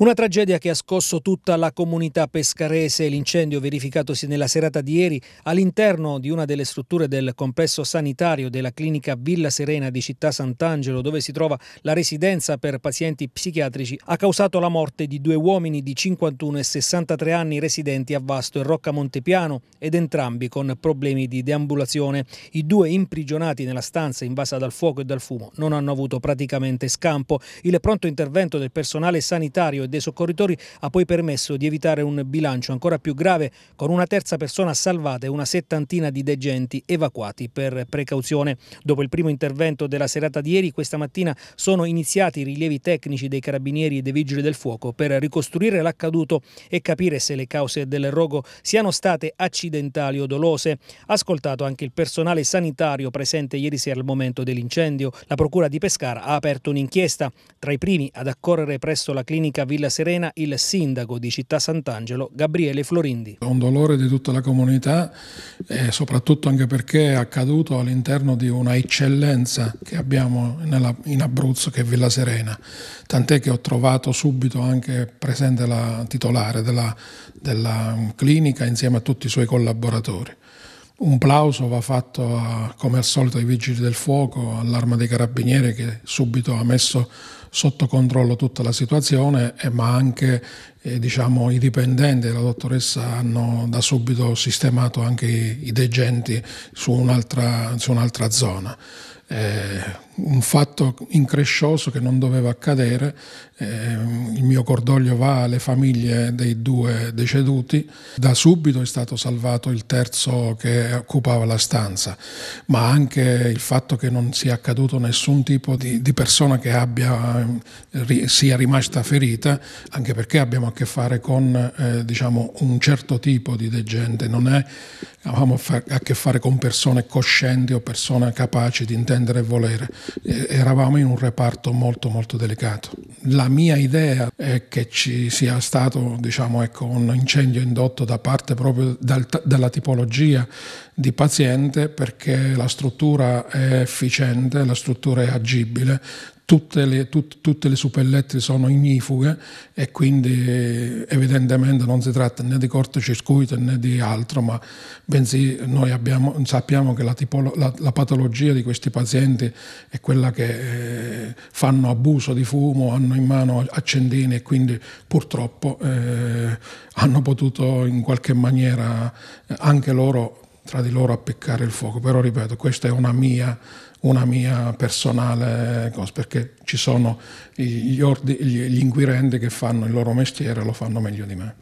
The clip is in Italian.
Una tragedia che ha scosso tutta la comunità pescarese. L'incendio verificatosi nella serata di ieri all'interno di una delle strutture del complesso sanitario della clinica Villa Serena di Città Sant'Angelo, dove si trova la residenza per pazienti psichiatrici, ha causato la morte di due uomini di 51 e 63 anni residenti a Vasto e Rocca Montepiano ed entrambi con problemi di deambulazione. I due imprigionati nella stanza invasa dal fuoco e dal fumo non hanno avuto praticamente scampo. Il pronto intervento del personale sanitario dei soccorritori ha poi permesso di evitare un bilancio ancora più grave con una terza persona salvata e una settantina di degenti evacuati per precauzione. Dopo il primo intervento della serata di ieri, questa mattina sono iniziati i rilievi tecnici dei carabinieri e dei vigili del fuoco per ricostruire l'accaduto e capire se le cause del rogo siano state accidentali o dolose. Ascoltato anche il personale sanitario presente ieri sera al momento dell'incendio, la Procura di Pescara ha aperto un'inchiesta. Tra i primi ad accorrere presso la clinica Villa Serena il sindaco di Città Sant'Angelo Gabriele Florindi. È Un dolore di tutta la comunità e eh, soprattutto anche perché è accaduto all'interno di una eccellenza che abbiamo nella, in Abruzzo che è Villa Serena, tant'è che ho trovato subito anche presente la titolare della, della clinica insieme a tutti i suoi collaboratori. Un plauso va fatto a, come al solito ai vigili del fuoco, all'arma dei carabinieri che subito ha messo sotto controllo tutta la situazione, eh, ma anche eh, diciamo, i dipendenti della dottoressa hanno da subito sistemato anche i, i degenti su un'altra, su un'altra zona. Eh, un fatto increscioso che non doveva accadere, eh, il mio cordoglio va alle famiglie dei due deceduti, da subito è stato salvato il terzo che occupava la stanza, ma anche il fatto che non sia accaduto nessun tipo di, di persona che abbia Ehm, sia rimasta ferita, anche perché abbiamo a che fare con eh, diciamo, un certo tipo di degente, non è, abbiamo a che fare con persone coscienti o persone capaci di intendere e volere. Eh, eravamo in un reparto molto molto delicato. La mia idea è che ci sia stato diciamo, ecco, un incendio indotto da parte proprio dal, dalla tipologia di paziente perché la struttura è efficiente, la struttura è agibile, tutte le, tut, tutte le superlettere sono ignifughe e quindi eh, evidentemente non si tratta né di cortocircuito né di altro, ma bensì noi abbiamo, sappiamo che la, tipolo, la, la, patologia di questi pazienti è quella che eh, fanno abuso di fumo, hanno in mano accendini e quindi purtroppo eh, hanno potuto in qualche maniera eh, anche loro tra di loro appiccare il fuoco, però ripeto, questa è una mia, una mia personale cosa, perché ci sono gli, ordi, gli inquirenti che fanno il loro mestiere e lo fanno meglio di me.